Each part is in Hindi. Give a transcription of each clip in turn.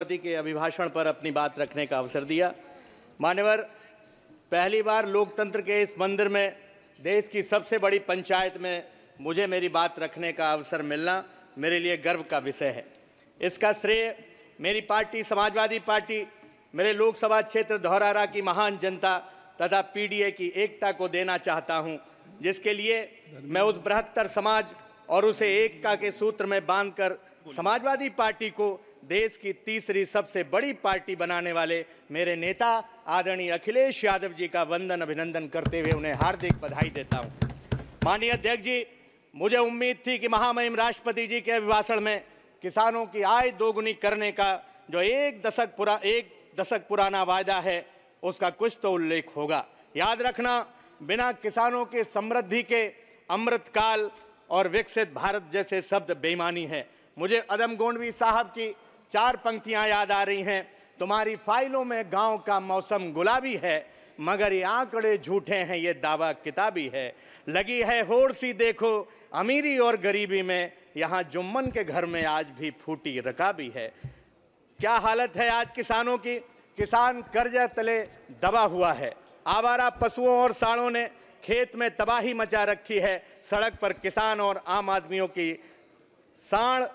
राष्ट्रपति के अभिभाषण पर अपनी बात रखने का अवसर दिया मान्यवर पहली बार लोकतंत्र के इस मंदिर में देश की सबसे बड़ी पंचायत में मुझे मेरी बात रखने का अवसर मिलना मेरे लिए गर्व का विषय है इसका श्रेय मेरी पार्टी समाजवादी पार्टी मेरे लोकसभा क्षेत्र धौरारा की महान जनता तथा पीडीए की एकता को देना चाहता हूं जिसके लिए मैं उस बृहत्तर समाज और उसे एकता के सूत्र में बांधकर समाजवादी पार्टी को देश की तीसरी सबसे बड़ी पार्टी बनाने वाले मेरे नेता आदरणीय अखिलेश यादव जी का वंदन अभिनंदन करते हुए उन्हें हार्दिक बधाई देता हूं माननीय अध्यक्ष जी मुझे उम्मीद थी कि महामहिम राष्ट्रपति जी के अभिभाषण में किसानों की आय दोगुनी करने का जो एक दशक पुरा एक दशक पुराना वायदा है उसका कुछ तो उल्लेख होगा याद रखना बिना किसानों के समृद्धि के अमृतकाल और विकसित भारत जैसे शब्द बेईमानी है मुझे अदम गोंडवी साहब की चार पंक्तियां याद आ रही हैं तुम्हारी फाइलों में गांव का मौसम गुलाबी है मगर ये आंकड़े झूठे हैं ये दावा किताबी है लगी है होड़ सी देखो अमीरी और गरीबी में यहाँ जुम्मन के घर में आज भी फूटी रकाबी है क्या हालत है आज किसानों की किसान कर्जा तले दबा हुआ है आवारा पशुओं और साड़ों ने खेत में तबाही मचा रखी है सड़क पर किसान और आम आदमियों की साण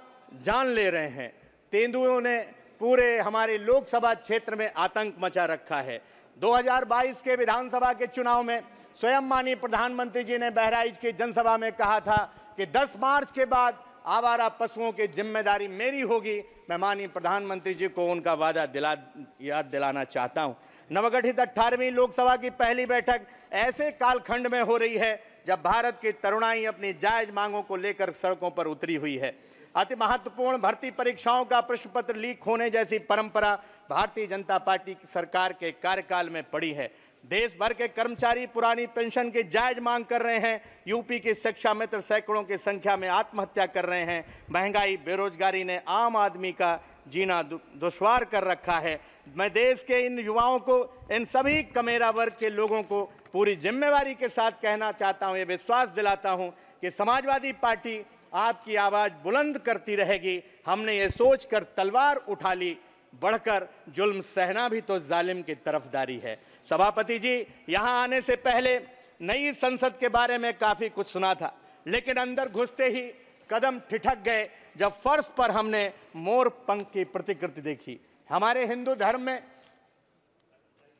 जान ले रहे हैं तेंदुओं ने पूरे हमारे लोकसभा क्षेत्र में आतंक मचा रखा है 2022 के विधानसभा के चुनाव में स्वयं माननीय प्रधानमंत्री जी ने बहराइच की जनसभा में कहा था कि 10 मार्च के बाद आवारा पशुओं की जिम्मेदारी मेरी होगी मैं माननीय प्रधानमंत्री जी को उनका वादा दिला याद दिलाना चाहता हूँ नवगठित अट्ठारहवीं लोकसभा की पहली बैठक ऐसे कालखंड में हो रही है जब भारत की तरुणाई अपनी जायज मांगों को लेकर सड़कों पर उतरी हुई है अति महत्वपूर्ण भर्ती परीक्षाओं का प्रश्न पत्र लीक होने जैसी परंपरा भारतीय जनता पार्टी की सरकार के कार्यकाल में पड़ी है देश भर के कर्मचारी पुरानी पेंशन की जायज मांग कर रहे हैं यूपी के शिक्षा मित्र सैकड़ों की संख्या में आत्महत्या कर रहे हैं महंगाई बेरोजगारी ने आम आदमी का जीना दुश्वार कर रखा है मैं देश के इन युवाओं को इन सभी कमेरा वर्ग के लोगों को पूरी जिम्मेवारी के साथ कहना चाहता हूं ये विश्वास दिलाता हूं कि समाजवादी पार्टी आपकी आवाज़ बुलंद करती रहेगी हमने ये सोच कर तलवार उठा ली बढ़कर जुल्म सहना भी तो जालिम की तरफदारी है सभापति जी यहाँ आने से पहले नई संसद के बारे में काफ़ी कुछ सुना था लेकिन अंदर घुसते ही कदम ठिठक गए जब फर्श पर हमने मोर पंख की प्रतिकृति देखी हमारे हिंदू धर्म में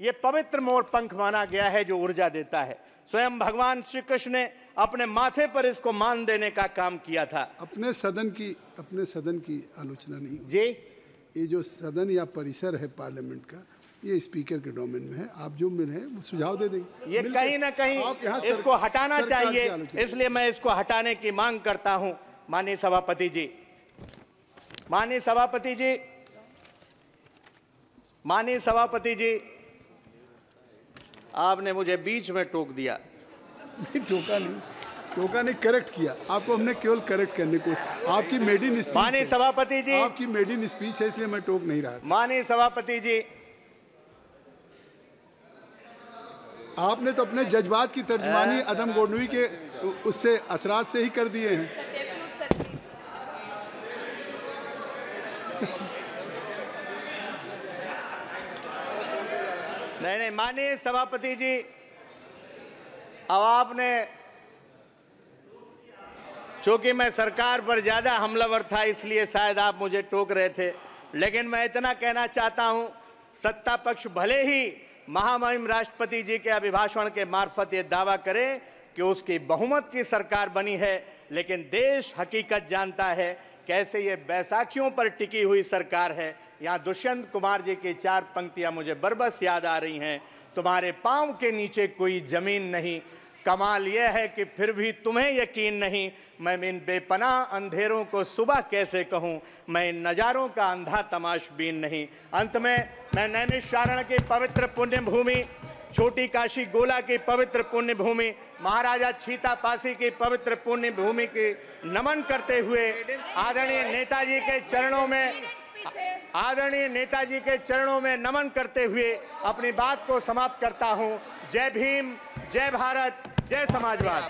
ये पवित्र मोर पंख माना गया है जो ऊर्जा देता है स्वयं भगवान श्री कृष्ण ने अपने माथे पर इसको मान देने का काम किया था अपने सदन की अपने सदन की आलोचना नहीं जी ये जो सदन या परिसर है पार्लियामेंट का ये स्पीकर के डोमेन में है आप जो मिले हैं वो सुझाव दे देंगे ये कहीं ना कहीं इसको हटाना चाहिए इसलिए मैं इसको हटाने की मांग करता हूँ माननीय सभापति जी माननीय सभापति जी माननीय सभापति जी आपने मुझे बीच में टोक दिया नहीं टोका नहीं टोका नहीं करेक्ट किया आपको हमने केवल करेक्ट करने को आपकी मेड इन माननीय सभापति जी आपकी मेड इन स्पीच है इसलिए मैं टोक नहीं रहा माननीय सभापति जी आपने तो अपने जज्बात की तर्जमानी अदम गोडवी के उससे असरात से ही कर दिए हैं मैंने माननीय सभापति जी अब आपने चूंकि मैं सरकार पर ज़्यादा हमलावर था इसलिए शायद आप मुझे टोक रहे थे लेकिन मैं इतना कहना चाहता हूं सत्ता पक्ष भले ही महामहिम राष्ट्रपति जी के अभिभाषण के मार्फत ये दावा करें कि उसकी बहुमत की सरकार बनी है लेकिन देश हकीकत जानता है कैसे ये बैसाखियों पर टिकी हुई सरकार है यहाँ दुष्यंत कुमार जी की चार पंक्तियाँ मुझे बरबस याद आ रही हैं तुम्हारे पाँव के नीचे कोई ज़मीन नहीं कमाल यह है कि फिर भी तुम्हें यकीन नहीं मैं इन बेपनाह अंधेरों को सुबह कैसे कहूँ मैं इन नज़ारों का अंधा तमाशबीन नहीं अंत में मैं नैमिष शारण की पवित्र पुण्य भूमि छोटी काशी गोला की पवित्र पुण्य भूमि महाराजा छीता पासी की पवित्र पुण्य भूमि के नमन करते हुए आदरणीय नेताजी के चरणों में आदरणीय नेताजी के चरणों में नमन करते हुए अपनी बात को समाप्त करता हूं जय भीम जय भारत जय समाजवाद